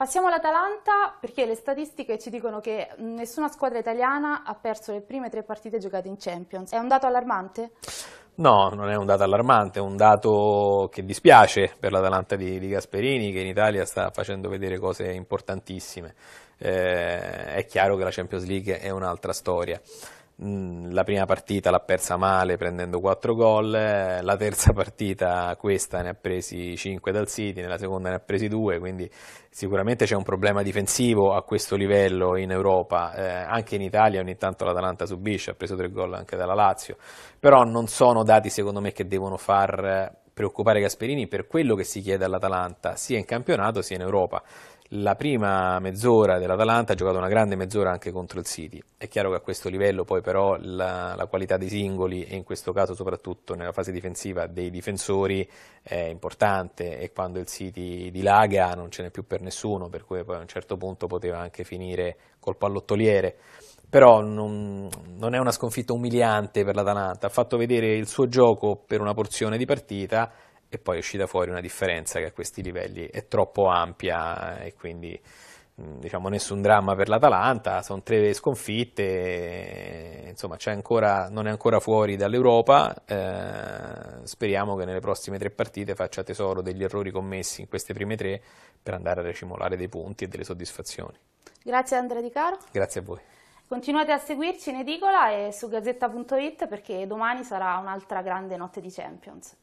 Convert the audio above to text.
Passiamo all'Atalanta perché le statistiche ci dicono che nessuna squadra italiana ha perso le prime tre partite giocate in Champions. È un dato allarmante? No, non è un dato allarmante, è un dato che dispiace per l'Atalanta di, di, Gasperini che in Italia sta facendo vedere cose importantissime. Eh, è chiaro che la Champions League è un'altra storia. Mm, la prima partita l'ha persa male prendendo 4 gol, eh, la terza partita questa ne ha presi 5 dal City, nella seconda ne ha presi 2, quindi sicuramente c'è un problema difensivo a questo livello in Europa, eh, anche in Italia ogni tanto l'Atalanta subisce, ha preso 3 gol anche dalla Lazio, però non sono dati secondo me che devono far preoccupare Gasperini per quello che si chiede all'Atalanta, sia in campionato sia in Europa. La prima mezz'ora dell'Atalanta ha giocato una grande mezz'ora anche contro il City. È chiaro che a questo livello poi però la, la qualità dei singoli e in questo caso soprattutto nella fase difensiva dei difensori è importante e quando il City dilaga non ce n'è più per nessuno, per cui poi a un certo punto poteva anche finire col pallottoliere però non, non, è una sconfitta umiliante per l'Atalanta, ha fatto vedere il suo gioco per una porzione di partita e poi è uscita fuori una differenza che a questi livelli è troppo ampia e quindi mm, diciamo nessun dramma per l'Atalanta, sono tre sconfitte, insomma ancora, non è ancora fuori dall'Europa, eh, speriamo che nelle prossime tre partite faccia tesoro degli errori commessi in queste prime tre per andare a recimolare dei punti e delle soddisfazioni. Grazie Andrea Di Caro. Grazie a voi. Continuate a seguirci in edicola e su gazzetta.it perché domani sarà un'altra grande notte di Champions.